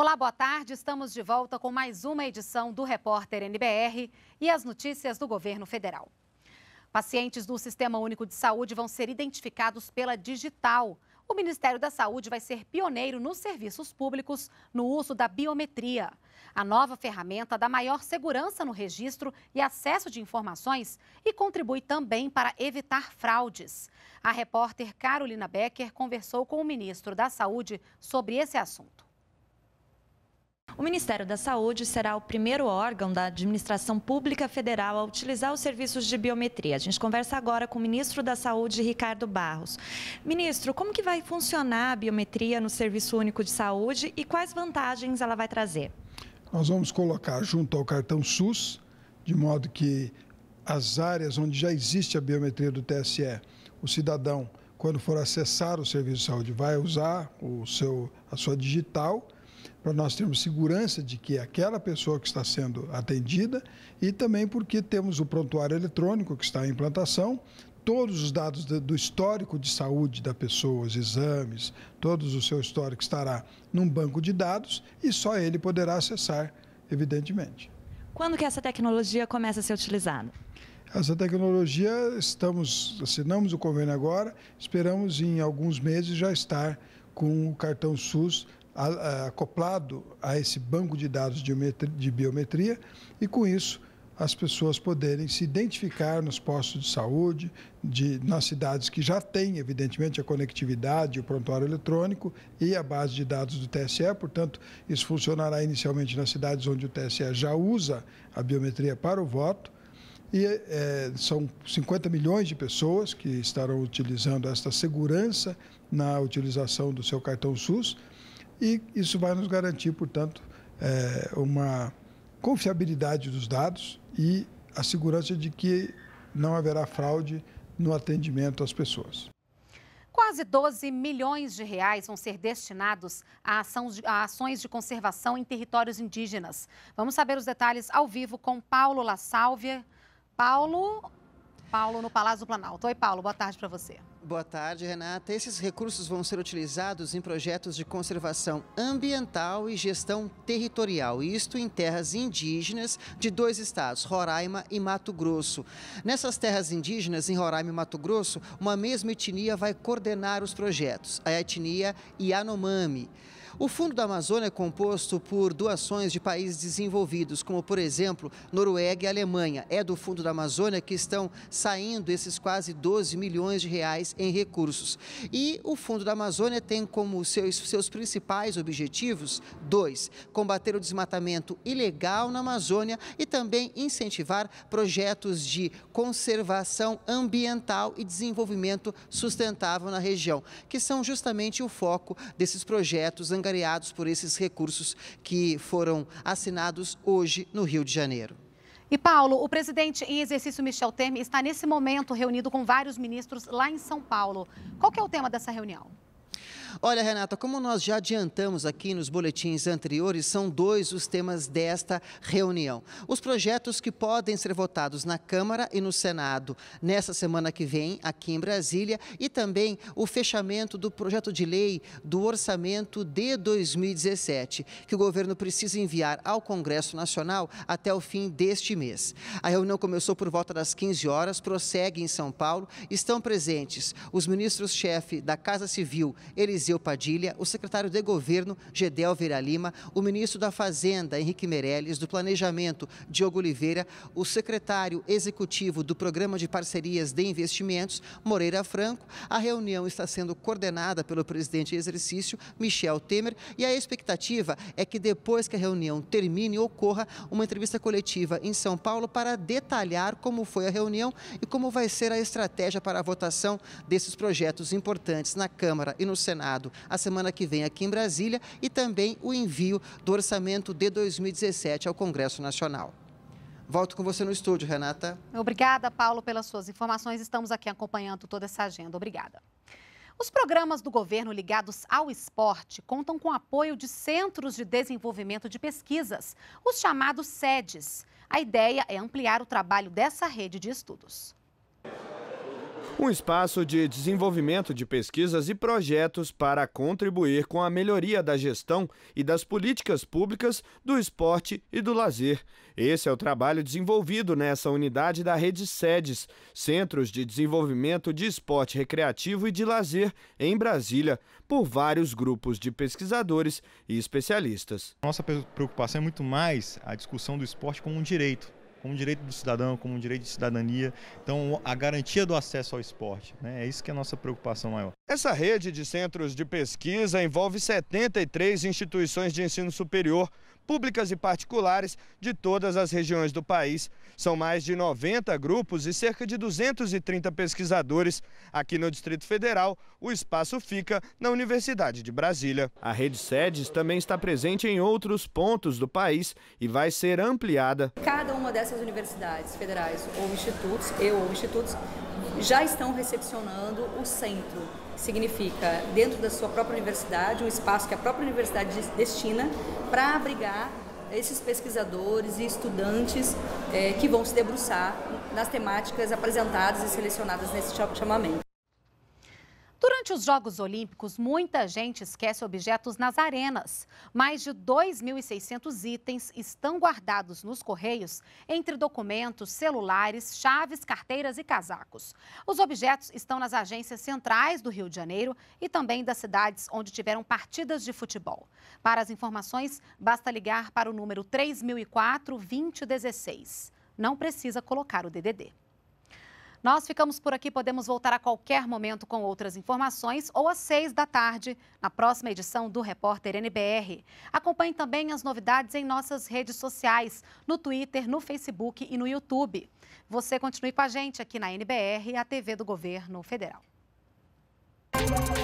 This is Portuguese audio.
Olá, boa tarde. Estamos de volta com mais uma edição do Repórter NBR e as notícias do governo federal. Pacientes do Sistema Único de Saúde vão ser identificados pela digital. O Ministério da Saúde vai ser pioneiro nos serviços públicos no uso da biometria. A nova ferramenta dá maior segurança no registro e acesso de informações e contribui também para evitar fraudes. A repórter Carolina Becker conversou com o ministro da Saúde sobre esse assunto. O Ministério da Saúde será o primeiro órgão da administração pública federal a utilizar os serviços de biometria. A gente conversa agora com o ministro da Saúde, Ricardo Barros. Ministro, como que vai funcionar a biometria no Serviço Único de Saúde e quais vantagens ela vai trazer? Nós vamos colocar junto ao cartão SUS, de modo que as áreas onde já existe a biometria do TSE, o cidadão, quando for acessar o serviço de saúde, vai usar o seu, a sua digital para nós termos segurança de que é aquela pessoa que está sendo atendida e também porque temos o prontuário eletrônico que está em implantação, todos os dados do histórico de saúde da pessoa, os exames, todos o seu histórico estará num banco de dados e só ele poderá acessar, evidentemente. Quando que essa tecnologia começa a ser utilizada? Essa tecnologia estamos assinamos o convênio agora, esperamos em alguns meses já estar com o cartão SUS acoplado a esse banco de dados de biometria e, com isso, as pessoas poderem se identificar nos postos de saúde, de, nas cidades que já têm, evidentemente, a conectividade, o prontuário eletrônico e a base de dados do TSE. Portanto, isso funcionará inicialmente nas cidades onde o TSE já usa a biometria para o voto. E é, são 50 milhões de pessoas que estarão utilizando esta segurança na utilização do seu cartão SUS e isso vai nos garantir, portanto, é, uma confiabilidade dos dados e a segurança de que não haverá fraude no atendimento às pessoas. Quase 12 milhões de reais vão ser destinados a, de, a, ações de conservação em territórios indígenas. Vamos saber os detalhes ao vivo com Paulo La Sálvia. Paulo, Paulo no Palácio do Planalto. Oi, Paulo, boa tarde para você. Boa tarde, Renata. Esses recursos vão ser utilizados em projetos de conservação ambiental e gestão territorial, isto em terras indígenas de dois estados, Roraima e Mato Grosso. Nessas terras indígenas, em Roraima e Mato Grosso, uma mesma etnia vai coordenar os projetos, a etnia Yanomami. O Fundo da Amazônia é composto por doações de países desenvolvidos, como por exemplo Noruega e Alemanha. É do Fundo da Amazônia que estão saindo esses quase 12 milhões de reais em recursos. E o Fundo da Amazônia tem como seus, seus principais objetivos dois: combater o desmatamento ilegal na Amazônia e também incentivar projetos de conservação ambiental e desenvolvimento sustentável na região, que são justamente o foco desses projetos angariados por esses recursos que foram assinados hoje no Rio de Janeiro. E Paulo, o presidente em exercício Michel Temer está nesse momento reunido com vários ministros lá em São Paulo. Qual é o tema dessa reunião? Olha, Renata, como nós já adiantamos aqui nos boletins anteriores, são dois os temas desta reunião. Os projetos que podem ser votados na Câmara e no Senado nessa semana que vem, aqui em Brasília, e também o fechamento do projeto de lei do orçamento de 2017, que o governo precisa enviar ao Congresso Nacional até o fim deste mês. A reunião começou por volta das 15 horas, prossegue em São Paulo. Estão presentes os ministros-chefe da Casa Civil, Eliseu Eliseu Padilha, o secretário de Governo, Gedel Vera Lima, o ministro da Fazenda, Henrique Meirelles, do Planejamento, Diogo Oliveira, o secretário executivo do Programa de Parcerias de Investimentos, Moreira Franco. A reunião está sendo coordenada pelo presidente em exercício, Michel Temer, e a expectativa é que depois que a reunião termine, ocorra uma entrevista coletiva em São Paulo para detalhar como foi a reunião e como vai ser a estratégia para a votação desses projetos importantes na Câmara e no Senado a semana que vem aqui em Brasília e também o envio do orçamento de 2017 ao Congresso Nacional. Volto com você no estúdio, Renata. Obrigada, Paulo, pelas suas informações. Estamos aqui acompanhando toda essa agenda. Obrigada. Os programas do governo ligados ao esporte contam com apoio de centros de desenvolvimento de pesquisas, os chamados SEDES. A ideia é ampliar o trabalho dessa rede de estudos. Um espaço de desenvolvimento de pesquisas e projetos para contribuir com a melhoria da gestão e das políticas públicas do esporte e do lazer. Esse é o trabalho desenvolvido nessa unidade da rede SEDES, Centros de Desenvolvimento de Esporte Recreativo e de Lazer, em Brasília, por vários grupos de pesquisadores e especialistas. Nossa preocupação é muito mais a discussão do esporte como um direito como direito do cidadão, como direito de cidadania. Então, a garantia do acesso ao esporte, né? é isso que é a nossa preocupação maior. Essa rede de centros de pesquisa envolve 73 instituições de ensino superior públicas e particulares de todas as regiões do país. São mais de 90 grupos e cerca de 230 pesquisadores. Aqui no Distrito Federal, o espaço fica na Universidade de Brasília. A rede SEDES também está presente em outros pontos do país e vai ser ampliada. Cada uma dessas universidades federais ou institutos, eu ou institutos, já estão recepcionando o centro. Significa, dentro da sua própria universidade, um espaço que a própria universidade destina para abrigar esses pesquisadores e estudantes é, que vão se debruçar nas temáticas apresentadas e selecionadas nesse chamamento. Durante os Jogos Olímpicos, muita gente esquece objetos nas arenas. Mais de 2.600 itens estão guardados nos correios, entre documentos, celulares, chaves, carteiras e casacos. Os objetos estão nas agências centrais do Rio de Janeiro e também das cidades onde tiveram partidas de futebol. Para as informações, basta ligar para o número 3004 2016. Não precisa colocar o DDD. Nós ficamos por aqui, podemos voltar a qualquer momento com outras informações ou às seis da tarde, na próxima edição do Repórter NBR. Acompanhe também as novidades em nossas redes sociais, no Twitter, no Facebook e no YouTube. Você continue com a gente aqui na NBR, a TV do Governo Federal. Música